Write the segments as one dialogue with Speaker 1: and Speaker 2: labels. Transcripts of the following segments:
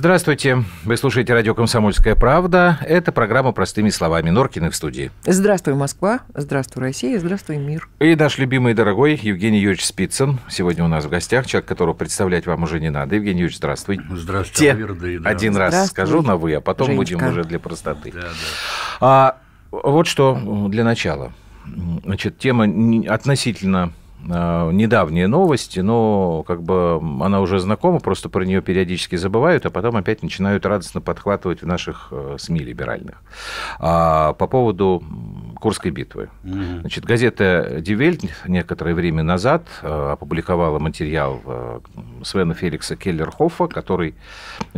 Speaker 1: Здравствуйте. Вы слушаете радио «Комсомольская правда». Это программа «Простыми словами». Норкины в студии.
Speaker 2: Здравствуй, Москва. Здравствуй, Россия. Здравствуй, мир.
Speaker 1: И наш любимый и дорогой Евгений Юрьевич Спицын. Сегодня у нас в гостях человек, которого представлять вам уже не надо. Евгений Юрьевич, здравствуй. Здравствуйте. Верды, да. Один здравствуй. раз скажу на «вы», а потом Женечка. будем уже для простоты. Да, да. А, вот что для начала. Значит, тема относительно Э, недавние новости, но как бы она уже знакома, просто про нее периодически забывают, а потом опять начинают радостно подхватывать в наших э, СМИ либеральных. А по поводу Курской битвы. Mm-hmm. Значит, газета «Дивельт» некоторое время назад э, опубликовала материал э, Свена Феликса Келлерхофа, который,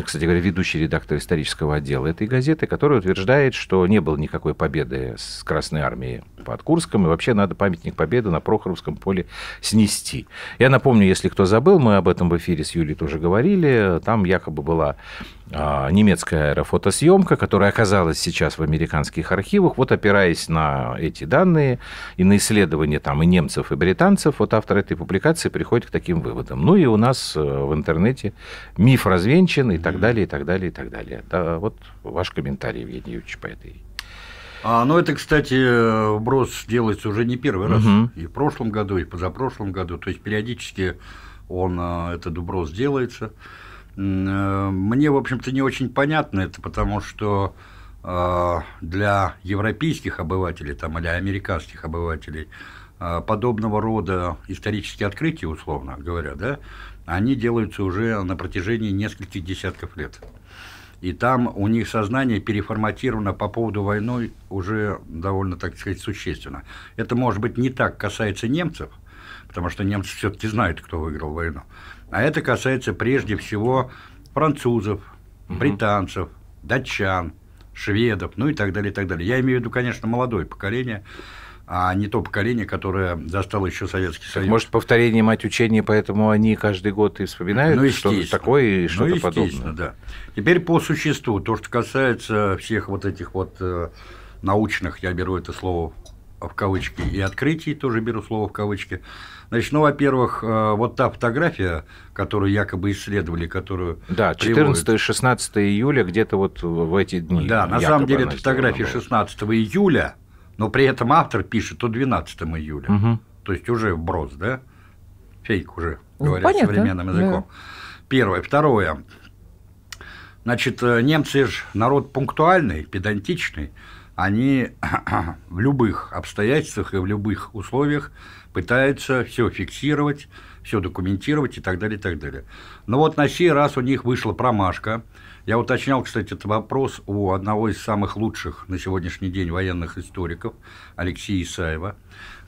Speaker 1: кстати говоря, ведущий редактор исторического отдела этой газеты, который утверждает, что не было никакой победы с Красной Армией под Курском, и вообще надо памятник победы на Прохоровском поле снести. Я напомню, если кто забыл, мы об этом в эфире с Юлей тоже говорили, там якобы была а, немецкая аэрофотосъемка, которая оказалась сейчас в американских архивах. Вот опираясь на эти данные и на исследования там и немцев, и британцев, вот автор этой публикации приходит к таким выводам. Ну и у нас э, в интернете миф развенчан и так далее, и так далее, и так далее. Да, вот ваш комментарий, Евгений Юрьевич, по этой
Speaker 3: а, ну, это, кстати, вброс делается уже не первый раз. Угу. И в прошлом году, и позапрошлом году. То есть периодически он, а, этот вброс делается. Э, мне, в общем-то, не очень понятно это, потому что э, для европейских обывателей там, или американских обывателей э, подобного рода исторические открытия, условно говоря, да, они делаются уже на протяжении нескольких десятков лет. И там у них сознание переформатировано по поводу войны уже довольно, так сказать, существенно. Это, может быть, не так касается немцев, потому что немцы все-таки знают, кто выиграл войну. А это касается прежде всего французов, британцев, датчан, шведов, ну и так далее, и так далее. Я имею в виду, конечно, молодое поколение, а не то поколение, которое застало еще
Speaker 1: Советский Союз. Может, повторение мать учения, поэтому они каждый год и вспоминают ну, что-то такое и ну, что-то ну, подобное. да. Теперь по существу, то, что касается всех вот этих вот э,
Speaker 3: научных, я беру это слово в кавычки, и открытий тоже беру слово в кавычки, Значит, ну, во-первых, э, вот та фотография, которую якобы исследовали, которую... Да, 14-16 июля где-то вот в эти дни. Да, на самом деле это фотография 16 июля, но при этом автор пишет о 12 июля. Угу. То есть уже вброс, да? Фейк уже, ну, говоря понятно, современным языком. Да. Первое. Второе. Значит, э, немцы же народ пунктуальный, педантичный они в любых обстоятельствах и в любых условиях пытаются все фиксировать, все документировать и так далее, и так далее. Но вот на сей раз у них вышла промашка. Я уточнял, кстати, этот вопрос у одного из самых лучших на сегодняшний день военных историков, Алексея Исаева,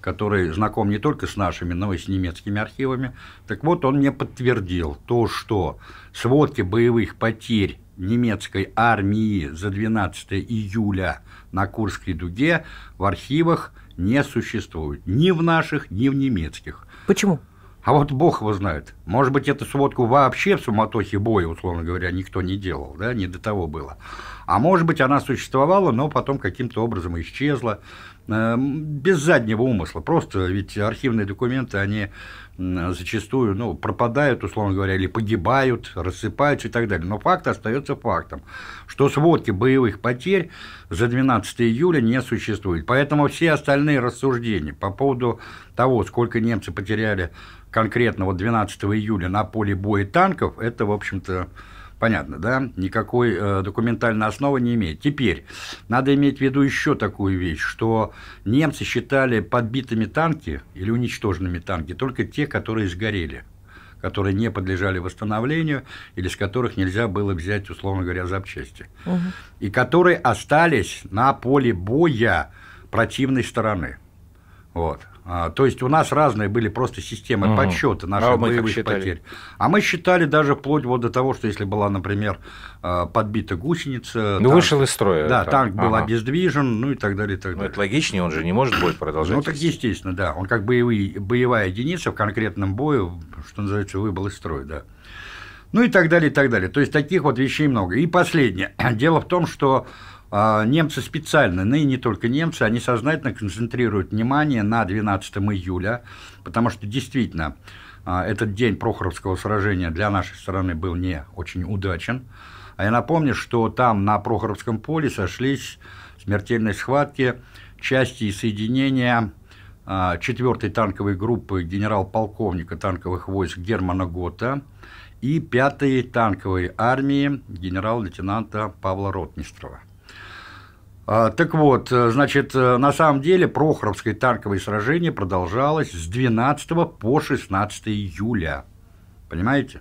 Speaker 3: который знаком не только с нашими, но и с немецкими архивами. Так вот, он мне подтвердил то, что сводки боевых потерь немецкой армии за 12 июля – на Курской дуге в архивах не существует. Ни в наших, ни в немецких. Почему? А вот бог его знает. Может быть, эту сводку вообще в суматохе боя, условно говоря, никто не делал, да, не до того было. А может быть, она существовала, но потом каким-то образом исчезла. Э, без заднего умысла. Просто ведь архивные документы, они зачастую ну, пропадают, условно говоря, или погибают, рассыпаются и так далее. Но факт остается фактом, что сводки боевых потерь за 12 июля не существует. Поэтому все остальные рассуждения по поводу того, сколько немцы потеряли конкретно вот 12 июля на поле боя танков, это, в общем-то, Понятно, да? Никакой э, документальной основы не имеет. Теперь, надо иметь в виду еще такую вещь, что немцы считали подбитыми танки или уничтоженными танки только те, которые сгорели которые не подлежали восстановлению или с которых нельзя было взять, условно говоря, запчасти, угу. и которые остались на поле боя противной стороны. Вот. А, то есть у нас разные были просто системы угу. подсчета наших а боевых потерь. А мы считали даже вплоть вот до того, что если была, например, а, подбита гусеница. Ну, танк, вышел из строя. Да, так. танк был ага. обездвижен, ну и так далее. И так ну, далее. Ну, это логичнее, он же не может бой ну, продолжать. Ну, так естественно, да. Он как боевые, боевая единица в конкретном бою, что называется, выбыл из строя, да. Ну и так далее, и так далее. То есть таких вот вещей много. И последнее. Дело в том, что а немцы специально, ну и не только немцы, они сознательно концентрируют внимание на 12 июля, потому что действительно а, этот день Прохоровского сражения для нашей стороны был не очень удачен. А я напомню, что там на Прохоровском поле сошлись смертельные схватки части и соединения 4-й а, танковой группы генерал-полковника танковых войск Германа Гота и 5-й танковой армии генерал-лейтенанта Павла Ротнистрова. А, так вот, э, значит, э, на самом деле Прохоровское танковое сражение продолжалось с 12 по 16 июля. Понимаете?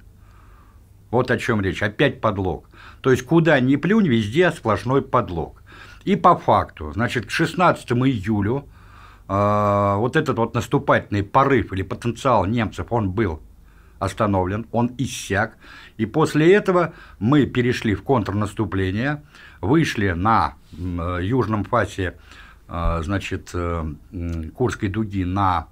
Speaker 3: Вот о чем речь. Опять подлог. То есть, куда ни плюнь, везде сплошной подлог. И по факту, значит, к 16 июлю э, вот этот вот наступательный порыв или потенциал немцев, он был остановлен, он иссяк. И после этого мы перешли в контрнаступление – вышли на э, южном фасе э, значит, э, Курской дуги на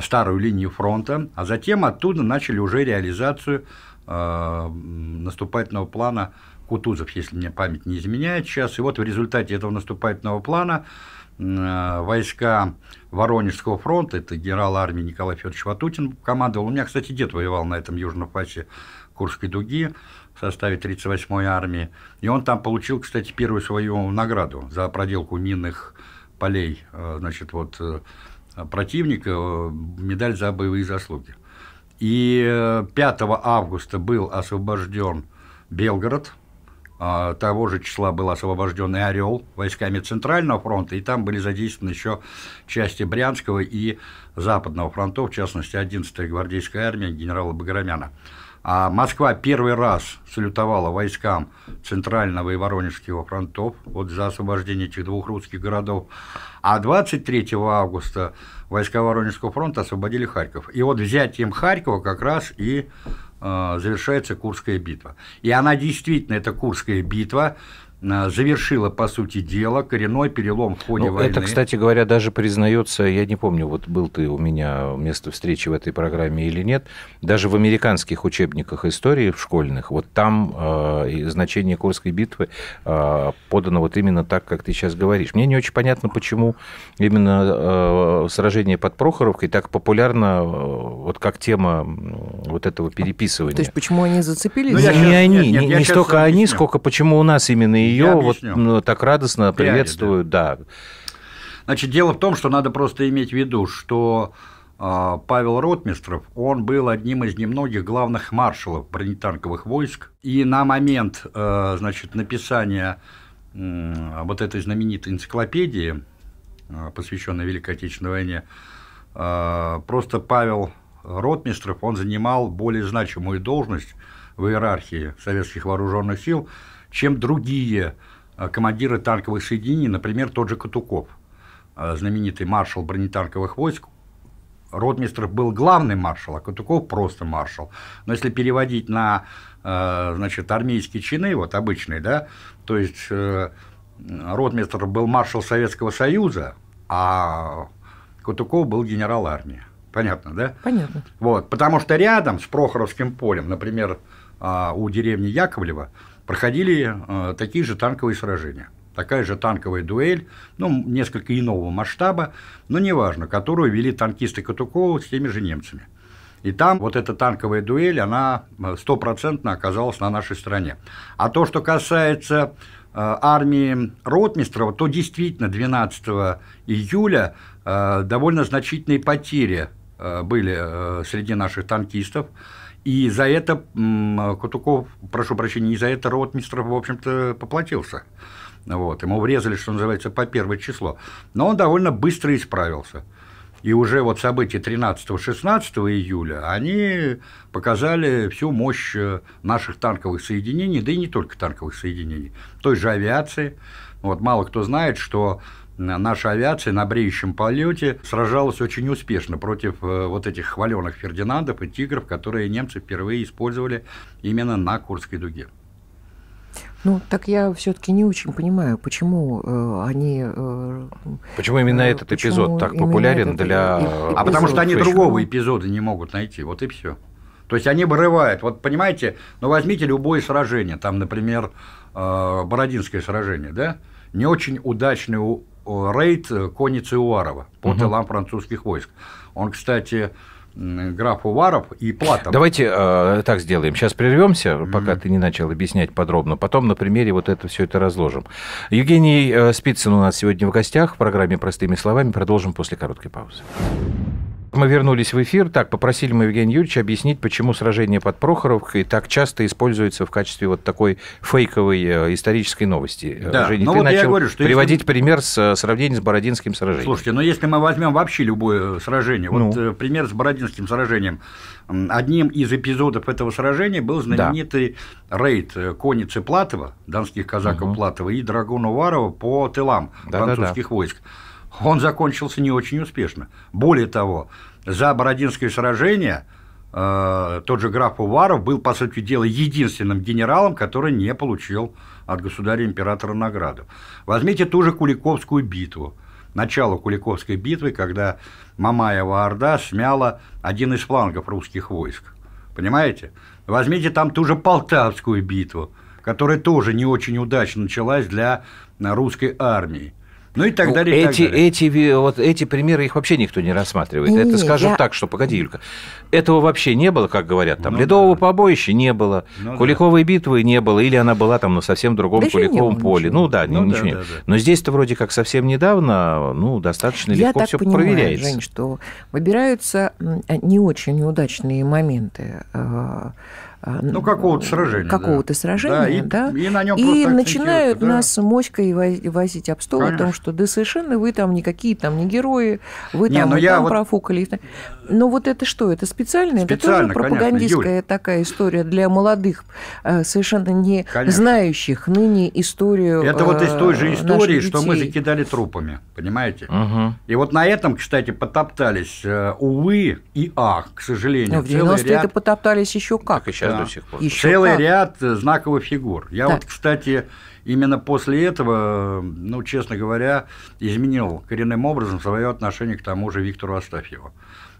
Speaker 3: старую линию фронта, а затем оттуда начали уже реализацию наступательного плана Кутузов, если мне память не изменяет сейчас. И вот в результате этого наступательного плана войска Воронежского фронта, это генерал армии Николай Федорович Ватутин командовал. У меня, кстати, дед воевал на этом южном фасе Курской дуги в составе 38-й армии. И он там получил, кстати, первую свою награду за проделку минных полей, э, значит, вот э, противника, э, медаль за боевые заслуги. И 5 августа был освобожден Белгород, а, того же числа был освобожден и Орел войсками Центрального фронта, и там были задействованы еще части Брянского и Западного фронтов, в частности, 11-я гвардейская армия генерала Баграмяна. А Москва первый раз салютовала войскам Центрального и Воронежского фронтов вот за освобождение этих двух русских городов. А 23 августа войска Воронежского фронта освободили Харьков. И вот взятием Харькова как раз и э, завершается Курская битва. И она действительно, это Курская битва, Э, завершила, по сути дела, коренной перелом в ходе ну, войны. Это, кстати
Speaker 1: говоря, даже признается, я не помню, вот был ты у меня место встречи в этой программе или нет, даже в американских учебниках истории в школьных, вот там э, значение Курской битвы э, подано вот именно так, как ты сейчас говоришь. Мне не очень понятно, почему именно э, сражение под Прохоровкой так популярно, э, вот как тема вот этого переписывания. То есть
Speaker 2: почему они зацепились? Ну, сейчас... Не они, нет, нет, не, не столько
Speaker 1: объясню. они, сколько почему у нас именно и ее вот ну, так радостно Пряли, приветствуют,
Speaker 3: да. да. Значит, дело в том, что надо просто иметь в виду, что а, Павел Ротмистров, он был одним из немногих главных маршалов бронетанковых войск, и на момент, э, значит, написания вот этой знаменитой энциклопедии, э, посвященной Великой Отечественной войне, э, просто Павел Ротмистров, он занимал более значимую должность в иерархии советских вооруженных сил – чем другие э, командиры танковых соединений, например, тот же Катуков, э, знаменитый маршал бронетанковых войск, Ротмистров был главный маршал, а Катуков просто маршал. Но если переводить на э, значит, армейские чины, вот обычные, да, то есть Ротмистр был маршал Советского Союза, а Кутуков был генерал армии. Понятно, да? Понятно. Вот, потому что рядом с Прохоровским полем, например, а, у деревни Яковлева, проходили э, такие же танковые сражения. Такая же танковая дуэль, ну, несколько иного масштаба, но неважно, которую вели танкисты Катукова с теми же немцами. И там вот эта танковая дуэль, она э, стопроцентно оказалась на нашей стороне. А то, что касается э, армии Ротмистрова, то действительно 12 июля э, довольно значительные потери были среди наших танкистов. И за это Кутуков, прошу прощения, и за это Ротмистров, в общем-то, поплатился. Вот, ему врезали, что называется, по первое число. Но он довольно быстро исправился. И уже вот события 13-16 июля, они показали всю мощь э, наших танковых соединений, да и не только танковых соединений, той же авиации. Вот мало кто знает, что наша авиация на бреющем полете сражалась очень успешно против э, вот этих хваленых Фердинандов и Тигров, которые немцы впервые использовали именно на Курской
Speaker 1: дуге.
Speaker 2: Ну, так я все-таки не очень понимаю, почему э, они... Э,
Speaker 1: почему именно э, этот эпизод так популярен
Speaker 2: для... Эпизод? Э, а потому что они другого
Speaker 3: эпизода не могут найти, вот и все. То есть они вырывают. Вот понимаете, ну возьмите любое сражение, там, например, э, Бородинское сражение, да? Не очень удачное Э, рейд э, конницы Уварова по угу. тылам французских войск. Он, кстати, граф Уваров и Платов.
Speaker 1: Давайте э, так сделаем. Сейчас прервемся, пока mm-hmm. ты не начал объяснять подробно. Потом на примере вот это все это разложим. Евгений э, Спицын у нас сегодня в гостях в программе «Простыми словами». Продолжим после короткой паузы. Мы вернулись в эфир. Так, попросили мы Евгения Юрьевича объяснить, почему сражение под Прохоровкой так часто используется в качестве вот такой фейковой э, исторической новости. Э, да, Женя, но ну ты вот начал я говорю, что приводить если... пример с э, сравнения с Бородинским сражением.
Speaker 3: Слушайте, но ну если мы возьмем вообще любое сражение, ну. вот пример с Бородинским сражением, одним из эпизодов этого сражения был знаменитый да. рейд конницы Платова, донских казаков угу. Платова и Драгунуварова по тылам да, да, да. войск он закончился не очень успешно. Более того, за Бородинское сражение э, тот же граф Уваров был, по сути дела, единственным генералом, который не получил от государя-императора награду. Возьмите ту же Куликовскую битву. Начало Куликовской битвы, когда Мамаева Орда смяла один из флангов русских войск. Понимаете? Возьмите там ту же Полтавскую битву, которая тоже не очень удачно началась для русской армии.
Speaker 1: Ну и так ну, далее. И эти, так далее. Эти, вот эти примеры их вообще никто не рассматривает. Нет, это скажу я... так, что погоди, Юлька, этого вообще не было, как говорят, там ну, ледового да. побоища не было, ну, Куликовой да. битвы не было, или она была там на совсем другом да Куликовом не было, поле. Ничего. Ну да, ну, ничего да, нет. Да, да. Но здесь-то вроде как совсем недавно, ну достаточно я легко все проверяется. понимаю, проверяется. Жень,
Speaker 2: что выбираются не очень удачные моменты а, а, ну, какого-то сражения. Какого-то да. сражения, да. да. И, на нем и начинают да. нас мочкой возить об стол Конечно. о том, что да совершенно вы там никакие там не герои, вы не, там, ну вы там вот... профукали. Но вот это что? Это специально? специально это тоже пропагандистская Юль. такая история для молодых, э, совершенно не конечно. знающих ныне историю Это вот из э, той же истории, что мы
Speaker 3: закидали трупами, понимаете? Угу. И вот на этом, кстати, потоптались, э, увы и ах, к сожалению. Но в 90-е ряд... это
Speaker 2: потоптались еще как. Так, сейчас до сих пор. Еще Целый как.
Speaker 3: ряд знаковых фигур. Я да. вот, кстати, именно после этого, ну, честно говоря, изменил коренным образом свое отношение к тому же Виктору Астафьеву.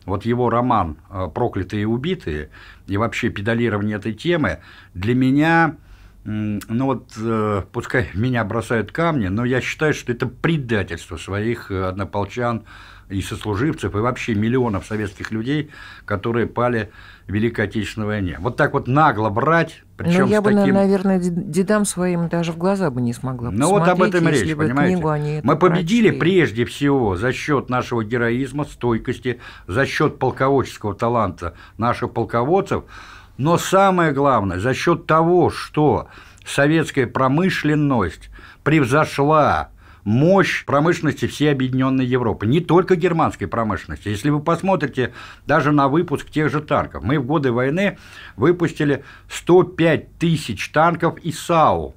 Speaker 3: Вот его роман э, «Проклятые и убитые» и вообще педалирование этой темы для меня ну вот, э, пускай меня бросают камни, но я считаю, что это предательство своих э, однополчан и сослуживцев, и вообще миллионов советских людей, которые пали в Великой Отечественной войне. Вот так вот нагло брать, причем Но ну, я бы, таким...
Speaker 2: наверное, дедам своим даже в глаза бы не смогла Ну, вот об этом речь, понимаете? Книгу они Мы победили прочли. прежде
Speaker 3: всего за счет нашего героизма, стойкости, за счет полководческого таланта наших полководцев, но самое главное, за счет того, что советская промышленность превзошла мощь промышленности всей объединенной Европы, не только германской промышленности. Если вы посмотрите даже на выпуск тех же танков, мы в годы войны выпустили 105 тысяч танков ИСАУ.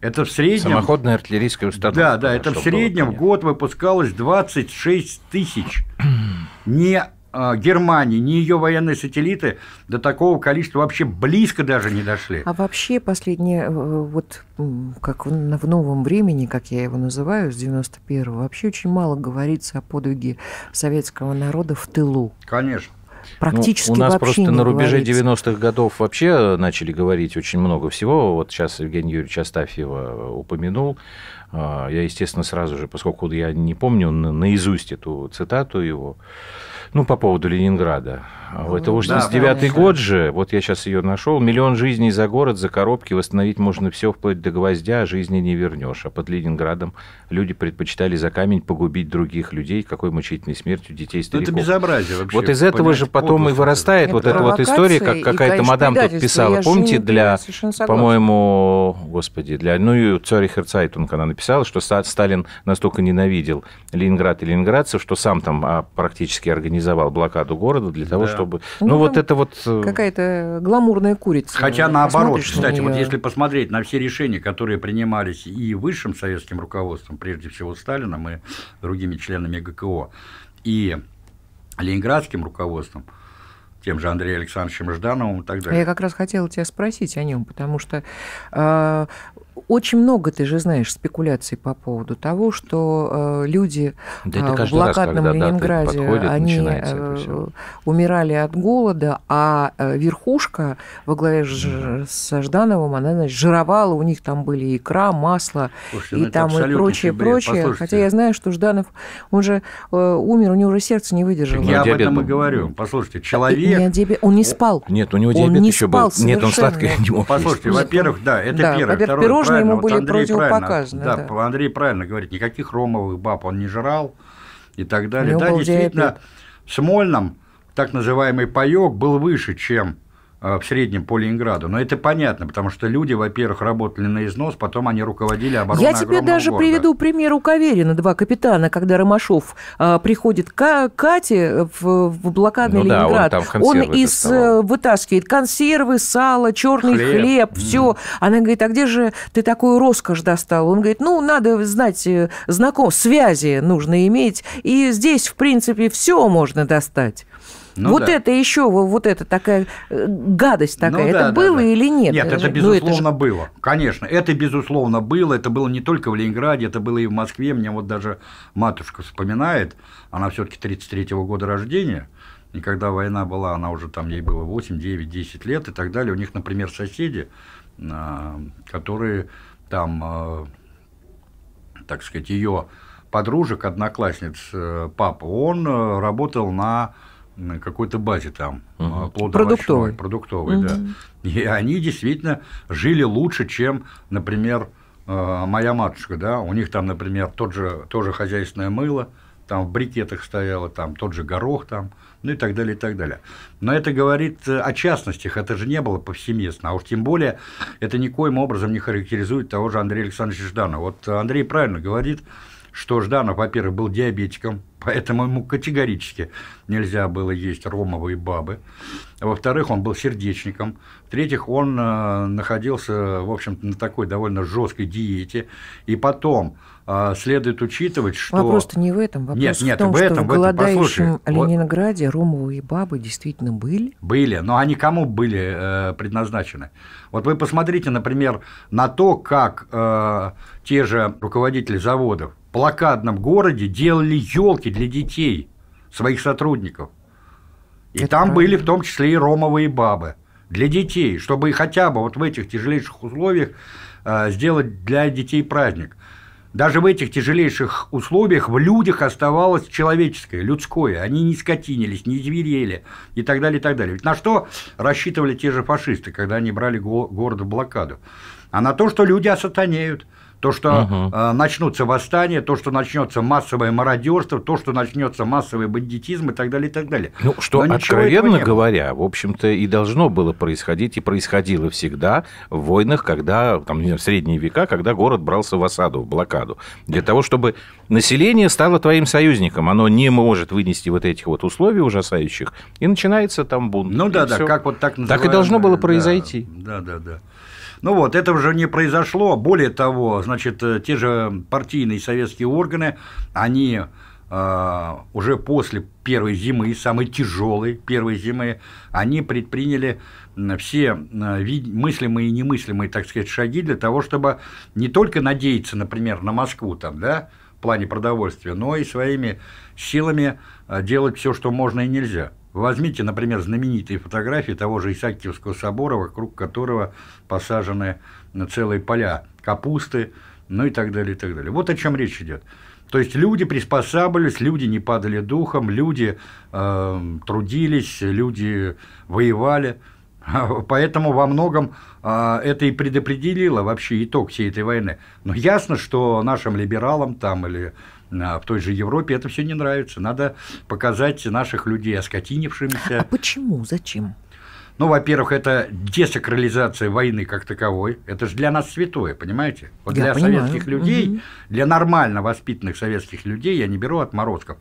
Speaker 3: Это в среднем... Самоходная артиллерийская установка. Да, да, это в среднем в год выпускалось 26 тысяч не а, Германии, ни ее военные сателлиты до такого количества вообще близко даже не дошли. А
Speaker 2: вообще последние э, вот как в новом времени, как я его называю, с 91-го, вообще очень мало говорится о подвиге советского народа в тылу. Конечно. Практически ну, у нас просто не на рубеже говорится.
Speaker 1: 90-х годов вообще начали говорить очень много всего. Вот сейчас Евгений Юрьевич Астафьева э, упомянул а, я, естественно, сразу же, поскольку я не помню наизусть эту цитату его, ну, по поводу Ленинграда. А ну, Это уже 99-й да, год же, вот я сейчас ее нашел. Миллион жизней за город, за коробки, восстановить можно все, вплоть до гвоздя, а жизни не вернешь. А под Ленинградом люди предпочитали за камень погубить других людей, какой мучительной смертью детей стариков. Ну, это безобразие вообще. Вот из этого же потом и вырастает Нет, вот эта вот история, как какая-то мадам тут писала. Помните, для, по-моему, господи, для, ну, и Цори Херцайтунг она написала писала, что Сталин настолько ненавидел Ленинград и ленинградцев, что сам там а, практически организовал блокаду города для того, да. чтобы... Ну, ну вот это вот... Э,
Speaker 2: какая-то гламурная курица. Хотя наоборот, кстати, на вот если
Speaker 3: посмотреть на все решения, которые принимались и высшим советским руководством, прежде всего Сталином и другими членами ГКО, и ленинградским руководством, тем же Андреем Александровичем Ждановым и так далее. Я как
Speaker 2: раз хотела тебя спросить о нем, потому что э, очень много, ты же знаешь, спекуляций по поводу того, что э, люди да э, в блокадном раз, когда, Ленинграде, да, подходит, они э, умирали от голода, а э, верхушка во главе mm-hmm. со Ждановым, она, значит, жировала, у них там были икра, масло Слушайте, и ну, там и прочее, бред. прочее. Послушайте. Хотя я знаю, что Жданов, он же э, умер, у него уже сердце не выдержало. Я об этом и
Speaker 3: говорю. Послушайте, э, человек... Не
Speaker 2: диабет... Он не спал. Нет, у него диабет он не еще спал был. Совершенно. Нет, он сладкое не мог Послушайте, во-первых, да, это да, первое. Во-первых, пирожное, правильно, ему вот были Андрей противопоказаны. Да, да,
Speaker 3: Андрей правильно говорит, никаких ромовых баб он не жрал и так далее. Да, действительно, диабет. в Смольном так называемый паёк был выше, чем Э, в среднем по Ленинграду. Но это понятно, потому что люди, во-первых, работали на износ, потом они руководили обороной Я тебе даже города. приведу
Speaker 2: пример у Каверина, два капитана, когда Ромашов а, приходит к Кате в, в блокадный ну, Ленинград. Да, он, он из, э, доставал. вытаскивает консервы, сало, черный хлеб, хлеб mm. все. Она говорит, а где же ты такую роскошь достал? Он говорит, ну, надо знать знаком, связи нужно иметь. И здесь, в принципе, все можно достать. Ну, вот да. это еще, вот это такая э, гадость ну такая, ну, это да, было да. или нет? Нет, это, ну, это безусловно это же...
Speaker 3: было, конечно, это безусловно было, это было не только в Ленинграде, это было и в Москве, мне вот даже матушка вспоминает, она все таки 33-го года рождения, и когда война была, она уже там, ей было 8, 9, 10 лет и так далее, у них, например, соседи, а, которые там, а, так сказать, ее подружек, одноклассниц э, папа, он э, работал на на какой-то базе там угу. продуктовой, продуктовой угу. да. И они действительно жили лучше, чем, например, а, моя матушка, да, у них там, например, тот же, тоже хозяйственное мыло, там в брикетах стояло, там тот же горох там, ну и так далее, и так далее. Но это говорит э, о частностях, это же не было повсеместно, а уж тем более это никоим образом не характеризует того же Андрея Александровича Жданова. Вот Андрей правильно говорит, что Жданов, во-первых, был диабетиком, поэтому ему категорически нельзя было есть ромовые бабы. Во-вторых, он был сердечником. В-третьих, он э, находился, в общем-то, на такой довольно жесткой диете. И потом э, следует учитывать, что... Вопрос-то не в этом. Вопрос нет, в нет, том, в этом, что в, в этом,
Speaker 2: Ленинграде вот... ромовые бабы действительно были?
Speaker 3: Были, но они кому были э, предназначены? Вот вы посмотрите, например, на то, как э, те же руководители заводов, блокадном городе делали елки для детей, своих сотрудников. И Это там правильно. были в том числе и ромовые бабы для детей, чтобы хотя бы вот в этих тяжелейших условиях э, сделать для детей праздник. Даже в этих тяжелейших условиях в людях оставалось человеческое, людское. Они не скотинились, не зверели и так далее, и так далее. Ведь на что рассчитывали те же фашисты, когда они брали город в блокаду? А на то, что люди осатанеют, то, что угу. начнутся восстания, то, что начнется массовое мародерство, то, что начнется массовый бандитизм и так далее, и так далее.
Speaker 1: Ну, что, Но откровенно говоря, в общем-то, и должно было происходить, и происходило всегда в войнах, когда, там, в средние века, когда город брался в осаду, в блокаду. Для того, чтобы население стало твоим союзником, оно не может вынести вот этих вот условий ужасающих, и начинается там бунт. Ну да, да, все. как вот так называемое... Так и должно было произойти.
Speaker 3: Да, да, да. Ну вот, этого уже не произошло. Более того, значит, э, те же партийные советские органы, они э, уже после первой зимы, самой тяжелой первой зимы, они предприняли все э, мыслимые и немыслимые, так сказать, шаги для того, чтобы не только надеяться, например, на Москву там, да, в плане продовольствия, но и своими силами э, делать все, что можно и нельзя. Возьмите, например, знаменитые фотографии того же Исаакиевского собора, вокруг которого посажены целые поля капусты, ну и так далее, и так далее. Вот о чем речь идет. То есть люди приспосабливались, люди не падали духом, люди э, трудились, люди воевали. Поэтому во многом э, это и предопределило вообще итог всей этой войны. Но ясно, что нашим либералам там или а в той же Европе это все не нравится. Надо показать наших людей оскотинившимися. А почему? Зачем? Ну, во-первых, это десакрализация войны как таковой. Это же для нас святое, понимаете? Вот я для понимаю. советских людей, угу. для нормально воспитанных советских людей, я не беру отморозков,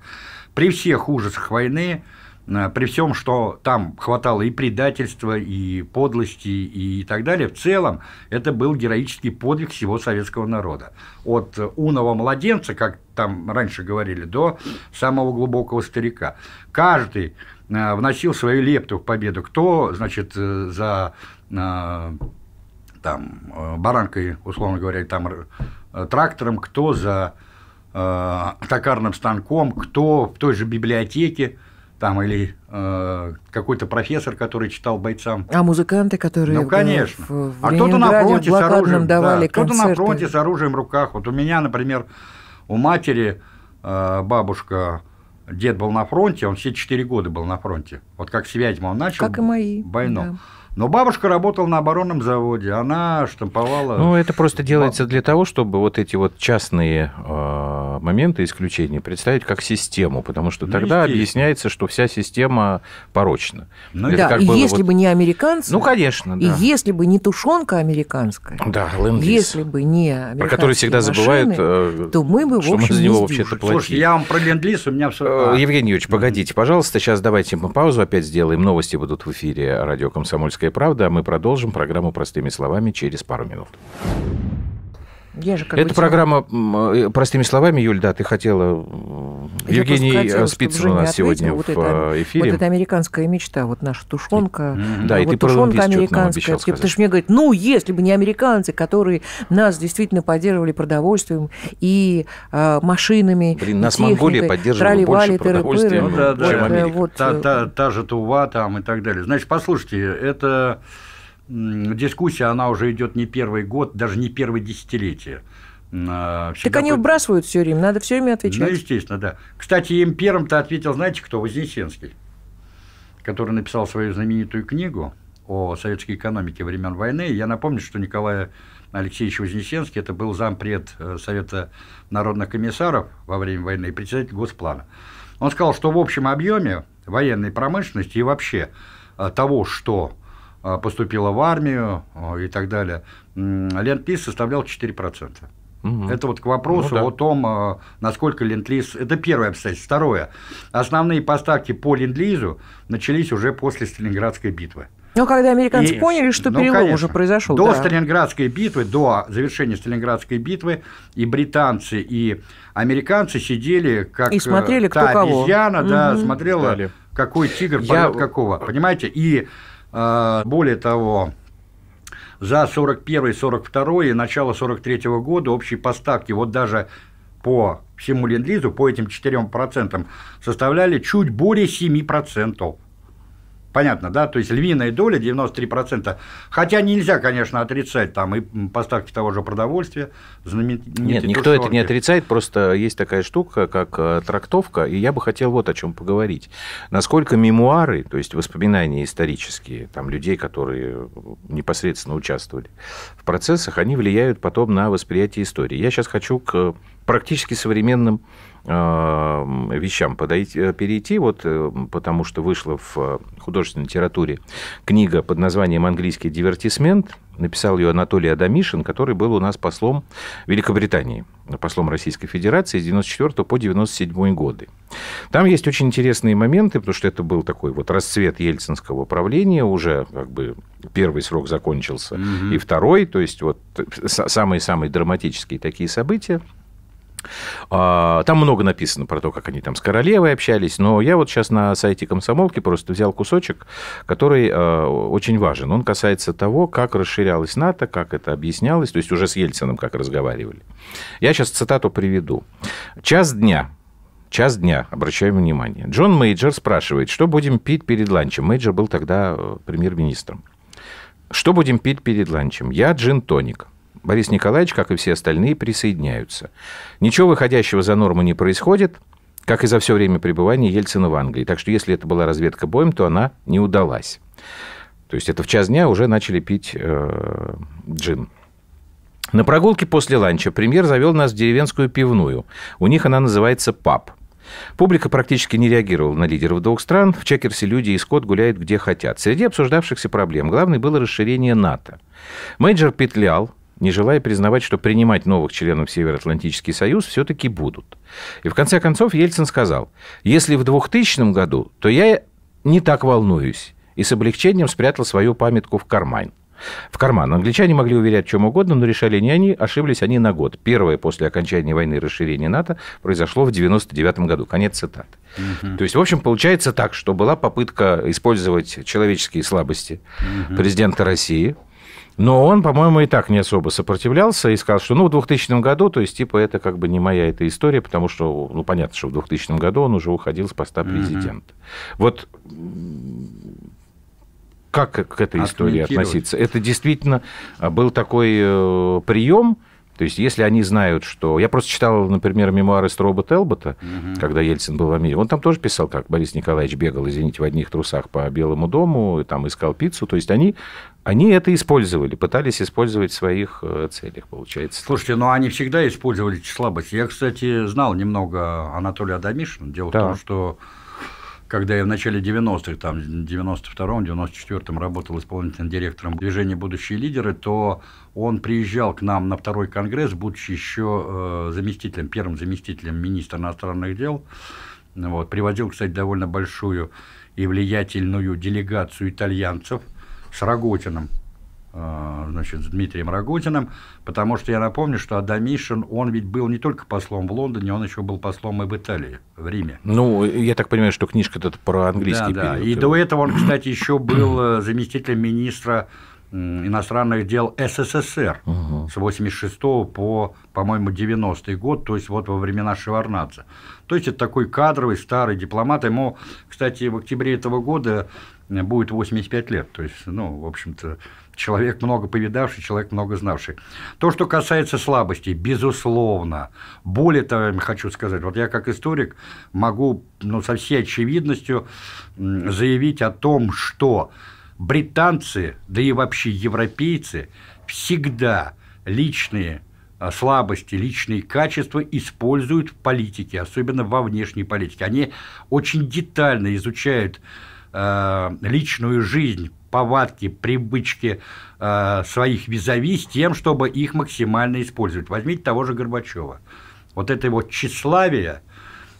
Speaker 3: при всех ужасах войны Э, при всем, что там хватало и предательства, и подлости, и так далее, в целом это был героический подвиг всего советского народа. От э, уного младенца, как там раньше говорили, до самого глубокого старика. Каждый э, вносил свою лепту в победу. Кто, значит, за там, баранкой, условно говоря, там, трактором, кто за токарным станком, кто в той же библиотеке, там или э, какой-то профессор, который читал бойцам. А музыканты, которые ну э, конечно, в, в а кто-то на фронте с оружием, давали да, кто-то на фронте с оружием в руках. Вот у меня, например, у матери э, бабушка, дед был на фронте, он все четыре года был на фронте. Вот как с Вязьма он начал. Как и мои. Бойно. Да. Но бабушка работала на оборонном заводе, она штамповала... Ну,
Speaker 1: это просто делается для того, чтобы вот эти вот частные э, моменты исключения представить как систему, потому что ну, тогда объясняется, что вся система порочна. Ну, это да, как и если вот...
Speaker 2: бы не американцы... Ну, конечно, да. И если бы не тушенка американская, да, если бы не Про которые всегда машины, забывают, э, то мы бы, в общем,
Speaker 1: мы за него вообще-то платили. Слушай,
Speaker 3: я вам про ленд у меня... все. Э, а.
Speaker 1: Евгений Юрьевич, погодите, пожалуйста, сейчас давайте мы паузу опять сделаем. Новости будут в эфире радио «Комсомольская «Комсомольская правда», а мы продолжим программу «Простыми словами» через пару минут.
Speaker 2: Я же как Это бы
Speaker 1: программа, э, простыми словами, Юль, да, ты хотела... Я Евгений хотела, Спицын у нас сегодня вот в это, э, эфире. Вот это
Speaker 2: американская мечта, вот наша тушенка. mm Да, вот и ты тушенка американская. Типа, ты, ты же мне говоришь, ну, если бы не американцы, которые нас действительно поддерживали продовольствием и э, машинами, Блин, и нас техникой, Монголия поддерживала больше продовольствием, ну, да, да, чем да, э, Америка. Вот, та, та,
Speaker 3: та же Тува там и так далее. Значит, послушайте, это дискуссия, она уже идет не первый год, даже не первое десятилетие. А, всегда так они
Speaker 2: выбрасывают все время, надо все время отвечать. Ну,
Speaker 3: естественно, да. Кстати, им первым-то ответил, знаете кто, Вознесенский, который написал свою знаменитую книгу о советской экономике времен войны. Я напомню, что Николай Алексеевич Вознесенский, это был зампред э, Совета народных комиссаров во время войны и председатель Госплана. Он сказал, что в общем объеме военной промышленности и вообще э, того, что а, поступила в армию а, и так далее, Ленд-Лиз составлял 4%. Угу. Это вот к ну вопросу ну, да. о том, а, насколько Ленд-Лиз... Это первое обстоятельство. Второе. Основные поставки по Ленд-Лизу начались уже после Сталинградской битвы.
Speaker 2: Ну, когда американцы и, поняли, что ну, перелом конечно, уже произошел. До да.
Speaker 3: Сталинградской битвы, до завершения Сталинградской битвы и британцы, и американцы сидели как и э, смотрели, та кто обезьяна, кого. да, угу. смотрела, Стали. какой тигр Я... какого. Понимаете? И а, более того, за 41-42 и начало 43 -го года общие поставки вот даже по всему Ленд-Лизу, по этим 4% составляли чуть более 7%. Понятно, да? То есть львиная доля 93%. Хотя нельзя, конечно, отрицать там и поставки того же продовольствия. Нет, никто сорки. это не
Speaker 1: отрицает, просто есть такая штука, как э, трактовка, и я бы хотел вот о чем поговорить. Насколько мемуары, то есть воспоминания исторические, там людей, которые непосредственно участвовали в процессах, они влияют потом на восприятие истории. Я сейчас хочу к практически современным э, вещам подойти, э, перейти, вот, э, потому что вышла в художественной литературе книга под названием «Английский дивертисмент». Написал ее Анатолий Адамишин, который был у нас послом Великобритании, послом Российской Федерации с 94 по 97 годы. Там есть очень интересные моменты, потому что это был такой вот расцвет ельцинского правления, уже как бы первый срок закончился, mm-hmm. и второй, то есть вот самые-самые драматические такие события. А, там много написано про то, как они там с королевой общались, но я вот сейчас на сайте комсомолки просто взял кусочек, который а, очень важен. Он касается того, как расширялась НАТО, как это объяснялось, то есть уже с Ельцином как разговаривали. Я сейчас цитату приведу. «Час дня час дня, обращаем внимание. Джон Мейджор спрашивает, что будем пить перед ланчем. Мейджор был тогда э, премьер-министром. Что будем пить перед ланчем? Я джин-тоник. Борис Николаевич, как и все остальные, присоединяются. Ничего выходящего за норму не происходит, как и за все время пребывания Ельцина в Англии. Так что если это была разведка боем, то она не удалась. То есть это в час дня уже начали пить э, джин. На прогулке после ланча премьер завел нас в деревенскую пивную. У них она называется «Паб». Публика практически не реагировала на лидеров двух стран. В Чекерсе люди и скот гуляют где хотят. Среди обсуждавшихся проблем главной было расширение НАТО. Мейджор петлял, не желая признавать, что принимать новых членов Североатлантический Союз все-таки будут. И в конце концов Ельцин сказал, если в 2000 году, то я не так волнуюсь, и с облегчением спрятал свою памятку в карман. В карман. Англичане могли уверять чем угодно, но решали не они, ошиблись они на год. Первое после окончания войны расширение НАТО произошло в 1999 году. Конец цитаты. Угу. То есть, в общем, получается так, что была попытка использовать человеческие слабости угу. президента России – но он, по-моему, и так не особо сопротивлялся и сказал, что ну, в 2000 году, то есть, типа, это как бы не моя эта история, потому что, ну, понятно, что в 2000 году он уже уходил с поста президента. Mm-hmm. Вот как к этой а истории относиться? Это действительно э, был такой э, прием, то есть, если они знают, что... Я просто читал, например, мемуары Строба Телбота, угу. когда Ельцин был в Америке. Он там тоже писал, как Борис Николаевич бегал, извините, в одних трусах по Белому дому, и там искал пиццу. То есть, они, они это использовали, пытались использовать в своих э, целях, получается.
Speaker 3: Слушайте, но ну, они всегда использовали слабость. Я, кстати, знал немного Анатолия Адамишина. Дело да. в том, что когда я в начале 90-х, там, 92-м, 94-м работал исполнительным директором движения «Будущие лидеры», то он приезжал к нам на второй конгресс, будучи еще э, заместителем, первым заместителем министра иностранных дел. Вот. Приводил, кстати, довольно большую и влиятельную делегацию итальянцев с Роготиным – Э, значит, с Дмитрием Рогозиным, потому что я напомню, что Адамишин, он ведь был не только послом в Лондоне, он еще был послом и в Италии,
Speaker 1: в Риме. Ну, я так понимаю, что книжка это про английский да, период. Да, и его. до
Speaker 3: этого он, кстати, еще был э, заместителем министра иностранных дел СССР угу. с 86 по, по-моему, 90 год, то есть вот во времена Шеварнадзе. То есть это такой кадровый старый дипломат. Ему, кстати, в октябре этого года э, будет 85 лет. То есть, ну, в общем-то, человек много повидавший, человек много знавший. То, что касается слабостей, безусловно. Более того, я хочу сказать, вот я как историк могу ну, со всей очевидностью заявить о том, что британцы, да и вообще европейцы всегда личные а, слабости, личные качества используют в политике, особенно во внешней политике. Они очень детально изучают э, личную жизнь повадки, привычки э, своих визави с тем, чтобы их максимально использовать. Возьмите того же Горбачева. Вот это его тщеславие,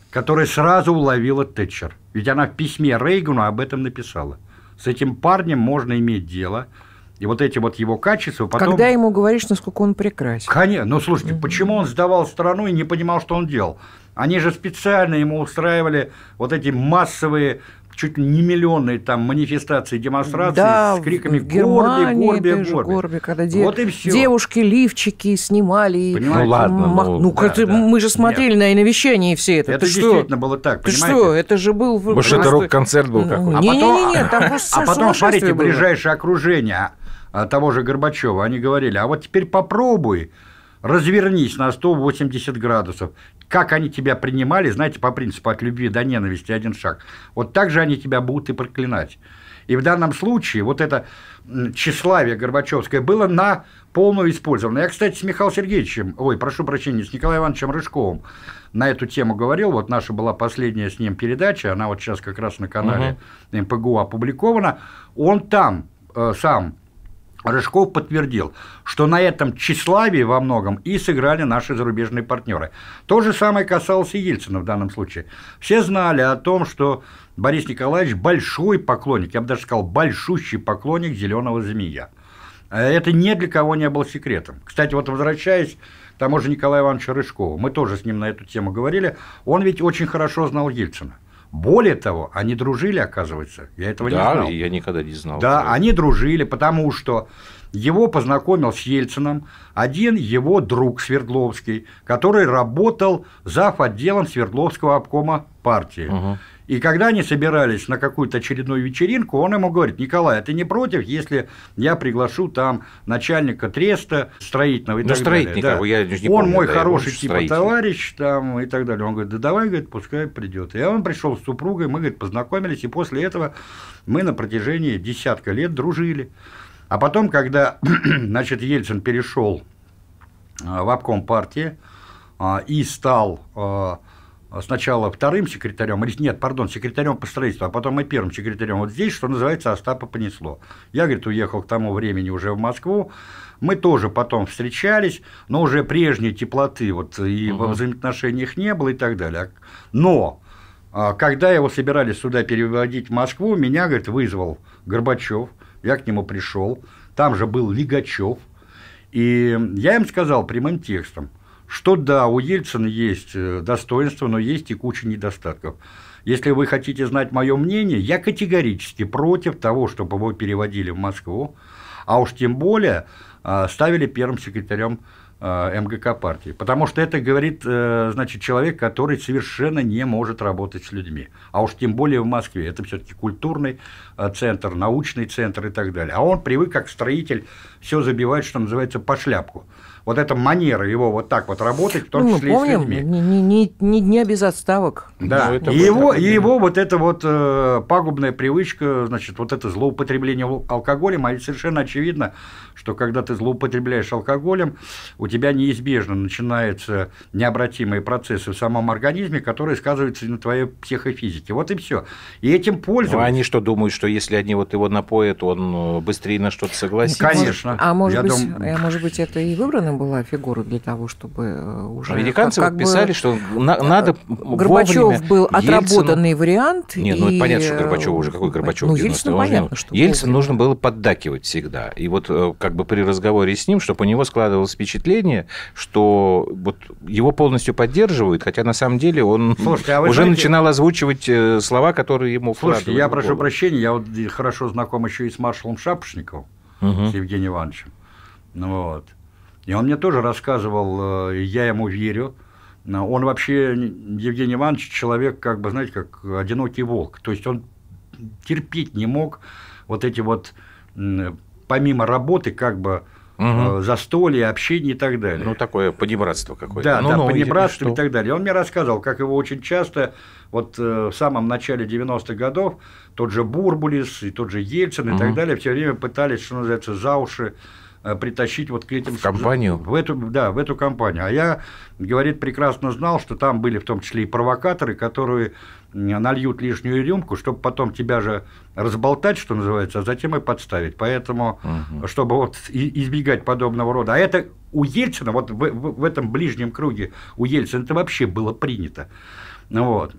Speaker 3: которое сразу уловила Тэтчер. Ведь она в письме Рейгану об этом написала. С этим парнем можно иметь дело. И вот эти вот его качества потом... Когда
Speaker 2: ему говоришь, насколько он прекрасен.
Speaker 3: Конечно. Ну, слушайте, угу. почему он сдавал страну и не понимал, что он делал? Они же специально ему устраивали вот эти массовые чуть не миллионные там манифестации, демонстрации да, с криками «Горби, Горби, Горби!»,
Speaker 2: Горби когда де... вот и все. девушки лифчики снимали. Понимаете? Ну, ладно. Ну, ну да, как да, мы же смотрели Нет. на инвещение все это. Это Ты действительно что? было так, Ты что, это же был... Может, это рок-концерт был ну, какой-то? Не-не-не, а, а потом, а потом смотрите, ближайшее
Speaker 3: окружение а, того же Горбачева, они говорили, а вот теперь попробуй развернись на 180 градусов как они тебя принимали, знаете, по принципу от любви до ненависти один шаг, вот так же они тебя будут и проклинать. И в данном случае вот это тщеславие Горбачевское было на полную использовано. Я, кстати, с Михаилом Сергеевичем, ой, прошу прощения, с Николаем Ивановичем Рыжковым на эту тему говорил. Вот наша была последняя с ним передача, она вот сейчас как раз на канале угу. МПГУ опубликована. Он там э, сам Рыжков подтвердил, что на этом тщеславии во многом и сыграли наши зарубежные партнеры. То же самое касалось и Ельцина в данном случае. Все знали о том, что Борис Николаевич большой поклонник, я бы даже сказал, большущий поклонник «Зеленого змея». А это ни для кого не было секретом. Кстати, вот возвращаясь к тому же Николаю Ивановичу Рыжкову, мы тоже с ним на эту тему говорили, он ведь очень хорошо знал Ельцина. Более того, они дружили, оказывается. Я этого да, не знал. Да,
Speaker 1: я никогда не знал.
Speaker 3: Да, да, они дружили, потому что его познакомил с Ельцином один его друг Свердловский, который работал зав. отделом Свердловского обкома партии. Угу. И когда они собирались на какую-то очередную вечеринку, он ему говорит, Николай, а ты не против, если я приглашу там начальника треста строительного и ну, так строительника, далее? Да. Я не он мой да, хороший типа товарищ там и так далее. Он говорит, да давай, говорит, пускай придет. И он пришел с супругой, мы, говорит, познакомились, и после этого мы на протяжении десятка лет дружили. А потом, когда, значит, Ельцин перешел а, в обком партии а, и стал а, сначала вторым секретарем, или нет, пардон, секретарем по строительству, а потом и первым секретарем. Вот здесь, что называется, Остапа понесло. Я, говорит, уехал к тому времени уже в Москву. Мы тоже потом встречались, но уже прежней теплоты вот и угу. во взаимоотношениях не было и так далее. Но а, когда его собирались сюда переводить в Москву, меня, говорит, вызвал Горбачев, я к нему пришел, там же был Лигачев, и я им сказал прямым текстом – что да, у Ельцина есть э, достоинства, но есть и куча недостатков. Если вы хотите знать мое мнение, я категорически против того, чтобы его переводили в Москву, а уж тем более э, ставили первым секретарем э, МГК партии. Потому что это говорит значит, человек, который совершенно не может работать с людьми. А уж тем более в Москве. Это все-таки культурный центр, научный центр и так далее. А он привык как строитель все забивать, что называется, по шляпку вот эта манера его вот так вот работать, в том ну, числе мы помним, и с людьми.
Speaker 2: Не, не, не, не без отставок. Да, ну, это и его, и его
Speaker 3: вот эта вот э, пагубная привычка, значит, вот это злоупотребление алкоголем, а совершенно очевидно, что когда ты злоупотребляешь алкоголем, у тебя неизбежно начинаются необратимые процессы в самом
Speaker 1: организме, которые сказываются на твоей психофизике. Вот и все. И этим пользуются. Ну, они что думают, что если они вот его напоят, он э, быстрее на что-то согласится? Ну, конечно. А может, быть, дум...
Speaker 2: Э, может быть, это и выбрана была фигура для того, чтобы э, уже... А американцы как, как вот писали, бы... что надо Горбачев вовремя... был отработанный Ельцину... вариант. Не, ну и... понятно, что Горбачев уже какой Горбачев ну, Ельцину понятно, что
Speaker 1: Ельцин нужно было поддакивать всегда. И вот как бы при разговоре с ним, чтобы у него складывалось впечатление, что вот его полностью поддерживают, хотя на самом деле он Слушайте, а уже знаете... начинал озвучивать э, слова, которые ему Слушайте, я прошу прощения, я
Speaker 3: вот хорошо знаком еще и с маршалом Шапошниковым, угу. с Евгением Ивановичем. Ну вот. И он мне тоже рассказывал, э, я ему верю, он вообще, Евгений Иванович, человек, как бы, знаете, как одинокий волк. То есть он терпеть не мог вот эти вот помимо работы как бы угу. застолье, общение и так далее. Ну, такое понебратство какое-то. Да, ну, да, ну, понебратство и, и так далее. Он мне рассказывал, как его очень часто, вот э, в самом начале 90-х годов, тот же Бурбулис и тот же Ельцин угу. и так далее, все время пытались, что называется, за уши э, притащить вот к этим... В компанию? В эту, да, в эту компанию. А я, говорит, прекрасно знал, что там были в том числе и провокаторы, которые нальют лишнюю рюмку, чтобы потом тебя же разболтать, что называется, а затем и подставить. Поэтому, угу. чтобы вот избегать подобного рода. А это у Ельцина, вот в, в, в этом ближнем круге у Ельцина это вообще было принято. Вот.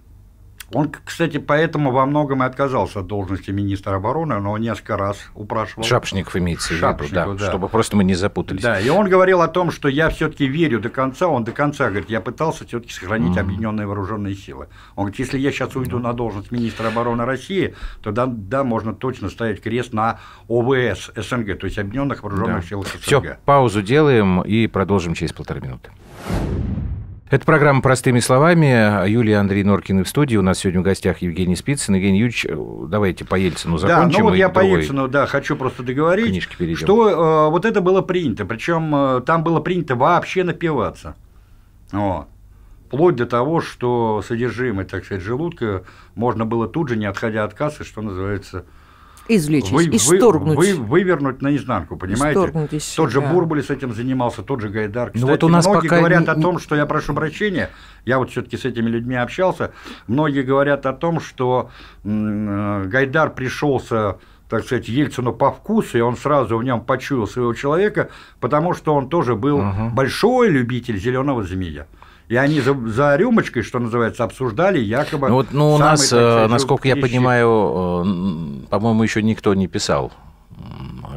Speaker 3: Он, кстати, поэтому во многом и отказался от должности министра обороны, но несколько раз упрашивал. Шапшников
Speaker 1: имеется в виду, да, да. чтобы просто мы не запутались.
Speaker 3: Да, и он говорил о том, что я все-таки верю до конца, он до конца говорит, я пытался все-таки сохранить mm-hmm. объединенные вооруженные силы. Он говорит, если я сейчас уйду mm-hmm. на должность министра обороны России, то да, да, можно точно ставить крест на ОВС СНГ, то есть объединенных вооруженных да. сил СНГ. Все,
Speaker 1: паузу делаем и продолжим через полторы минуты. Это программа «Простыми словами». Юлия Андрей Норкин и в студии. У нас сегодня в гостях Евгений Спицын. Евгений Юрьевич, э, давайте по Ельцину закончим. Да, ну вот я по Ельцину,
Speaker 3: да, хочу просто договорить, книжки что э, вот это было принято. Причем э, там было принято вообще напиваться. о, Вплоть до того, что содержимое, так сказать, желудка можно было тут же, не отходя от кассы, что называется,
Speaker 2: извлечь, вы, исторгнуть. Вы,
Speaker 3: вы, вывернуть наизнанку, понимаете? Тот же да. Бурбулис этим занимался, тот же Гайдар. Ну Кстати, вот у нас многие пока говорят не... о том, что я прошу прощения, я вот все-таки с этими людьми общался, многие говорят о том, что э, Гайдар пришелся так сказать, Ельцину по вкусу, и он сразу в нем почуял своего человека, потому что он тоже был угу. большой любитель зеленого змея и они за, за рюмочкой, что называется, обсуждали якобы... Ну, вот, ну у нас, э, сказать, насколько я
Speaker 1: понимаю, э, по-моему, еще никто не писал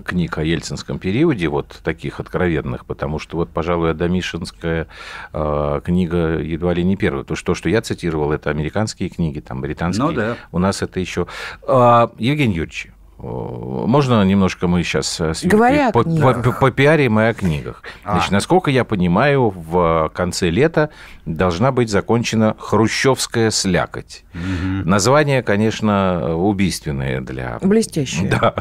Speaker 1: книг о ельцинском периоде, вот таких откровенных, потому что вот, пожалуй, Адамишинская э, книга едва ли не первая. То, что, что я цитировал, это американские книги, там, британские. Ну, да. У нас это еще... Э, Евгений Юрьевич, можно немножко мы сейчас э, с Говоря по, по, по, попиарим и о книгах? А. Значит, насколько я понимаю, в конце лета должна быть закончена «Хрущевская слякоть». Угу. Название, конечно, убийственное для... Блестящее. Да.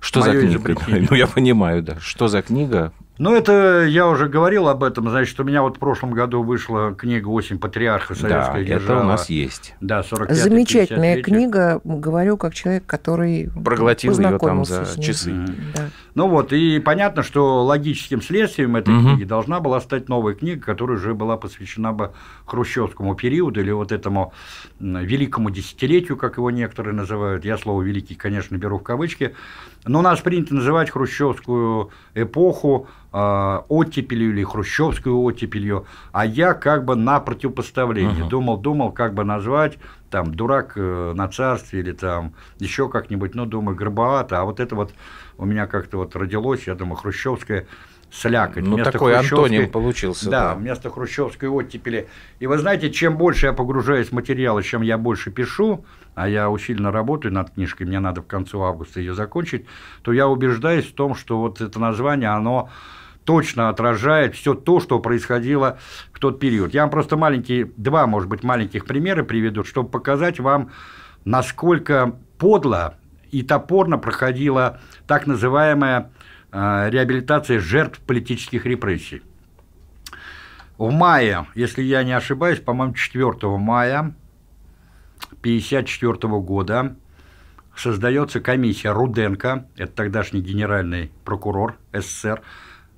Speaker 1: Что Моё за книга? Ну, я понимаю, да. Что за книга? Ну,
Speaker 3: это я уже говорил об этом. Значит, у меня вот в прошлом году вышла книга «Осень патриарха советской да, державы». это у нас есть. Да, 45 Замечательная
Speaker 2: книга, говорю, как человек, который Проглотил ее там за с ней. часы. mm
Speaker 3: Да. Ну вот, и понятно, что логическим следствием этой mm книги должна была стать новая книга, которая уже была посвящена к хрущевскому периоду или вот этому великому десятилетию, как его некоторые называют, я слово «великий», конечно, беру в кавычки, но у нас принято называть хрущевскую эпоху э, оттепелью или хрущевскую оттепелью, а я как бы на противопоставлении угу. думал, думал, как бы назвать там дурак э, на царстве или там еще как-нибудь, ну, думаю, грубовато, а вот это вот у меня как-то вот родилось, я думаю, хрущевская слякоть.
Speaker 1: Ну, такой антоним получился. Да, да,
Speaker 3: вместо хрущевской оттепели. И вы знаете, чем больше я погружаюсь в материалы, чем я больше пишу, а я усиленно работаю над книжкой, мне надо в конце августа ее закончить, то я убеждаюсь в том, что вот это название, оно точно отражает все то, что происходило в тот период. Я вам просто маленькие, два, может быть, маленьких примера приведу, чтобы показать вам, насколько подло и топорно проходила так называемая Э, реабилитации жертв политических репрессий. В мае, если я не ошибаюсь, по-моему, 4 мая 1954 года создается комиссия Руденко, это тогдашний генеральный прокурор СССР,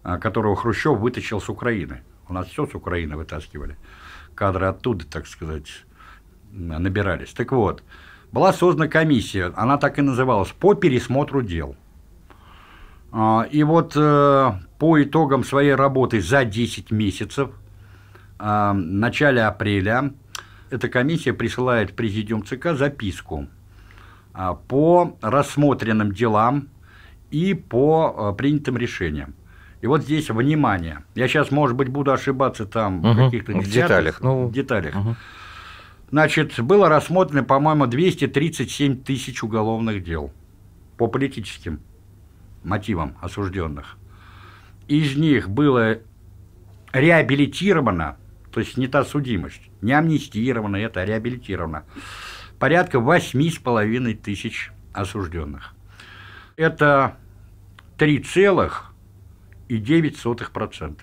Speaker 3: э, которого Хрущев вытащил с Украины. У нас все с Украины вытаскивали. Кадры оттуда, так сказать, набирались. Так вот, была создана комиссия, она так и называлась, по пересмотру дел – а, и вот э, по итогам своей работы за 10 месяцев, а, в начале апреля, эта комиссия присылает президиум ЦК записку а, по рассмотренным делам и по э, принятым решениям. И вот здесь внимание. Я сейчас, может быть, буду ошибаться там угу, в каких-то деталях. Ну... деталях. Угу. Значит, было рассмотрено, по-моему, 237 тысяч уголовных дел по политическим мотивам осужденных. Из них было реабилитировано, то есть не та судимость, не амнистировано, это реабилитировано, порядка 8,5 тысяч осужденных. Это 3,9%.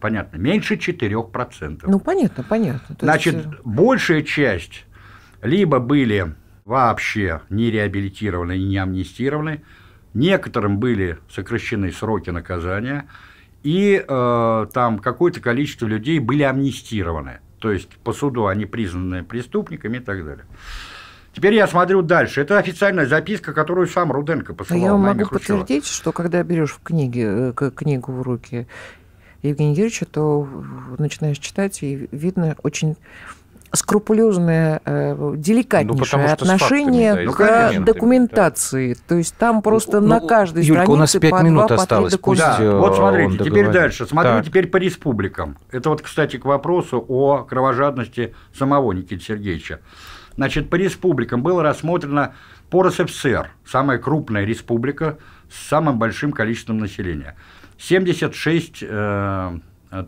Speaker 3: Понятно, меньше 4%. Ну,
Speaker 2: понятно, понятно. То Значит, есть... Э,
Speaker 3: большая часть либо были вообще не реабилитированы и не амнистированы. Некоторым были сокращены сроки наказания, и э, там какое-то количество людей были амнистированы. То есть по суду они признаны преступниками и так далее. Теперь я смотрю дальше. Это официальная записка, которую сам Руденко посылал. Я могу Хрущева. подтвердить,
Speaker 2: что когда берешь в книге, э, книгу в руки Евгения Юрьевича, то начинаешь читать, и видно очень скрупулезное, э, деликатнейшее ну, отношение фактами, да, к ну, документации. Да. То есть там ну, просто ну, на ну, каждой Юлька, странице у нас 5 по минут 2, осталось. По э, да, вот смотрите, теперь дальше. Смотрим так.
Speaker 3: теперь по республикам. Это вот, кстати, к вопросу о кровожадности самого Никиты Сергеевича. Значит, по республикам было рассмотрено по РСФСР, самая крупная республика с самым большим количеством населения. 76 э,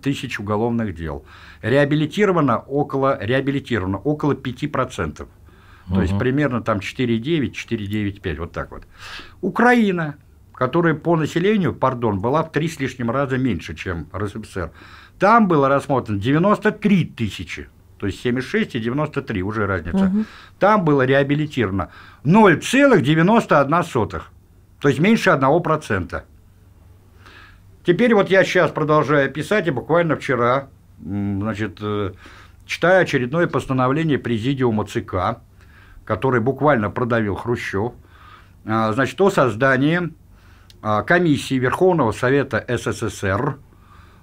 Speaker 3: тысяч уголовных дел. Реабилитировано около, реабилитировано около 5%. То угу. есть примерно там 4,9, 4,95, вот так вот. Украина, которая по населению, пардон, была в три с лишним раза меньше, чем РСФСР. Там было рассмотрено 93 тысячи, то есть 76 и 93, уже разница. Угу. Там было реабилитировано 0,91, то есть меньше 1%. Теперь вот я сейчас продолжаю писать, и буквально вчера значит, э, читая очередное постановление Президиума ЦК, который буквально продавил Хрущев, а, значит, о создании а, комиссии Верховного Совета СССР,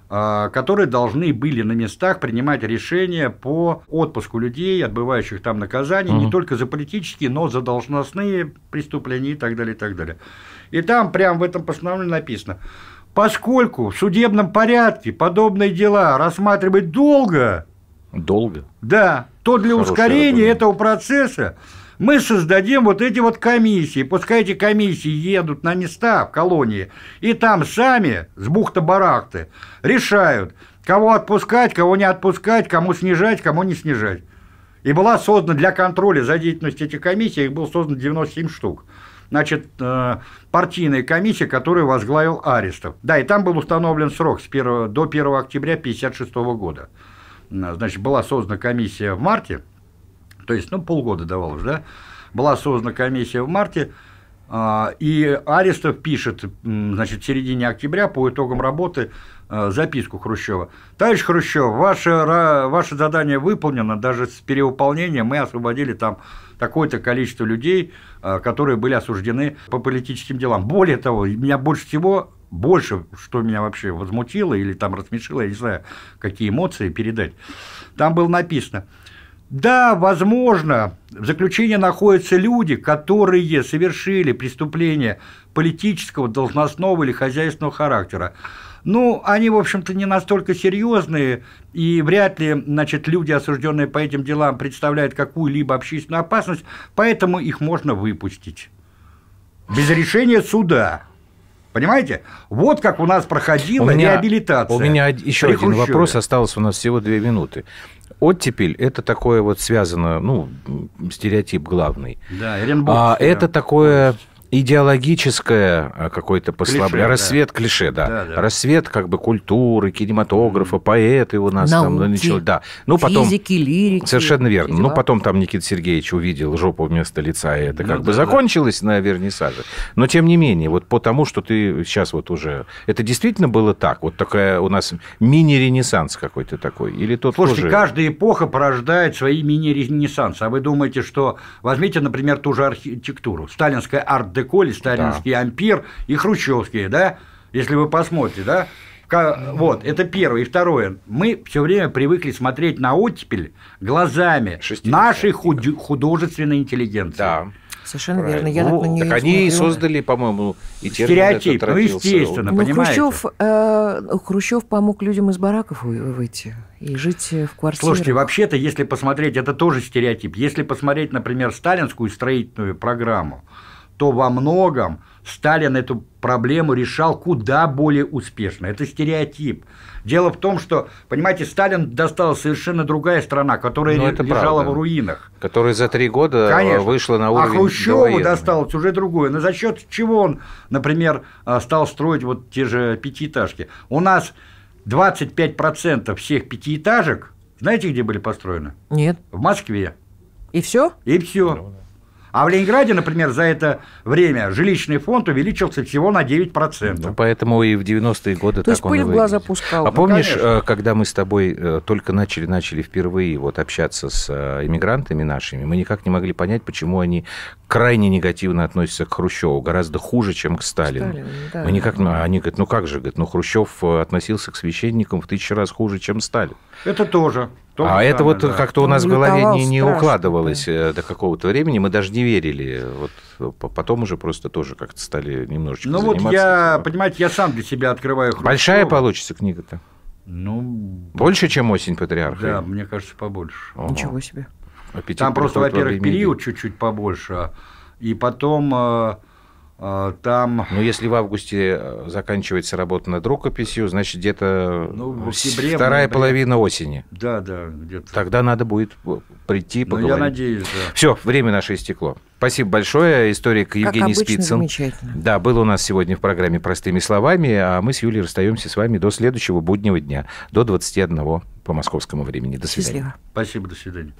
Speaker 3: а, которые должны были на местах принимать решения по отпуску людей, отбывающих там наказание, угу. не только за политические, но за должностные преступления и так далее, и так далее. И там прямо в этом постановлении написано – поскольку в судебном порядке подобные дела рассматривать долго... Долго? Да, то для Хороший ускорения аргумент. этого процесса мы создадим вот эти вот комиссии. Пускай эти комиссии едут на места в колонии, и там сами с бухты-барахты решают, кого отпускать, кого не отпускать, кому снижать, кому не снижать. И была создана для контроля за деятельностью этих комиссий, их было создано 97 штук значит, э, партийная комиссия, которую возглавил Арестов. Да, и там был установлен срок с 1, до 1 октября 1956 года. Значит, была создана комиссия в марте, то есть, ну, полгода давалось, да, была создана комиссия в марте, а, и Арестов пишет, значит, в середине октября по итогам работы э, записку Хрущева. Товарищ Хрущев, ваше, ваше задание выполнено, даже с перевыполнением мы освободили там такое-то количество людей, э, которые были осуждены по политическим делам. Более того, меня больше всего больше, что меня вообще возмутило или там рассмешило, я не знаю, какие эмоции передать, там было написано – да, возможно, в заключении находятся люди, которые совершили преступления политического, должностного или хозяйственного характера. Ну, они, в общем-то, не настолько серьезные, и вряд ли, значит, люди, осужденные по этим делам, представляют какую-либо общественную опасность, поэтому их можно выпустить. Без решения суда. Понимаете? Вот как у нас проходила у меня, реабилитация. У меня еще один вопрос,
Speaker 1: осталось у нас всего две минуты оттепель – это такое вот связано, ну, стереотип главный.
Speaker 3: Да, Эренбург. А, это
Speaker 1: такое идеологическое а, какое-то послабление. Рассвет да. клише, да. Да, да. Рассвет как бы культуры, кинематографа, mm поэты у нас Науки, там начали. Да. Ну, потом, физики, лирики. Совершенно верно. Ну, потом там Никита Сергеевич увидел жопу вместо лица, и это ну, как да, бы закончилось да. на вернисаже. Но, тем не менее, вот потому, что ты сейчас вот уже... Это действительно было так? Вот такая у нас мини-ренессанс какой-то такой? Или тот Слушайте, тоже... каждая
Speaker 3: эпоха порождает свои мини-ренессансы. А вы думаете, что... Возьмите, например, ту же архитектуру. Сталинская арт Пятый колледж, Сталинский да. ампир и Хрущевские, да, если вы посмотрите, да. Вот, это первое. И второе. Мы все время привыкли смотреть на оттепель глазами нашей художественной интеллигенции. Да.
Speaker 2: Совершенно Правильно. верно. Я ну, так на нее так они и создали,
Speaker 1: по-моему, и термин Стереотип, этот ну, родился. естественно, ну, Хрущев,
Speaker 2: э, Хрущев помог людям из бараков выйти и жить в квартирах. Слушайте,
Speaker 3: вообще-то, если посмотреть, это тоже стереотип. Если посмотреть, например, сталинскую строительную программу, то во многом Сталин эту проблему решал куда более успешно. Это стереотип. Дело в том, что, понимаете, Сталин достал совершенно другая страна, которая Но ну, это лежала правда. в руинах.
Speaker 1: Которая за три года э, Конечно. вышла на а уровень А Хрущеву
Speaker 3: досталось уже другое. Но за счет чего он, например, э, стал строить вот те же пятиэтажки? У нас 25% всех пятиэтажек, знаете, где были построены? Нет. В Москве. И все? И все. Ну, а в Ленинграде, например, за это время жилищный фонд увеличился всего на 9%.
Speaker 1: Ну, поэтому и в 90-е годы То так есть он пыль в глаза пускал. А ну, помнишь, конечно. Э, когда мы с тобой э, только начали, начали впервые вот общаться с э, иммигрантами нашими, мы никак не могли понять, почему они крайне негативно относятся к Хрущеву, гораздо хуже, чем к Сталину. Сталин, да. Мы никак, ну, они говорят, ну как же, говорят, ну Хрущев относился к священникам в тысячу раз хуже, чем Сталин.
Speaker 3: Это тоже.
Speaker 1: То а это вот да. как-то у нас в голове не, не укладывалось да. Э, до какого-то времени, мы даже не верили. Вот потом уже просто тоже как-то стали немножечко заниматься. Ну вот
Speaker 3: я, этим. понимаете, я сам для себя открываю Хрущева. Большая
Speaker 1: получится книга-то? Ну... Больше, чем «Осень патриарха»? Да, мне
Speaker 3: кажется, побольше. Ого. Ничего
Speaker 2: себе. Аппетит Там просто, во-первых, период
Speaker 3: чуть-чуть побольше,
Speaker 1: и потом э, а, там... Ну, если в августе э, заканчивается работа над рукописью, значит, где-то ну, сентябре, вторая ноябре. половина осени. Да, да, где-то. Тогда надо будет э, прийти, поговорить. Ну, я надеюсь, да. Все, время наше истекло. Спасибо большое, историк Евгений как обычно, Спицын. замечательно. Да, был у нас сегодня в программе «Простыми словами», а мы с Юлей расстаемся с вами до следующего буднего дня, до 21 по московскому времени. До свидания. Счастливо.
Speaker 3: Спасибо, до свидания.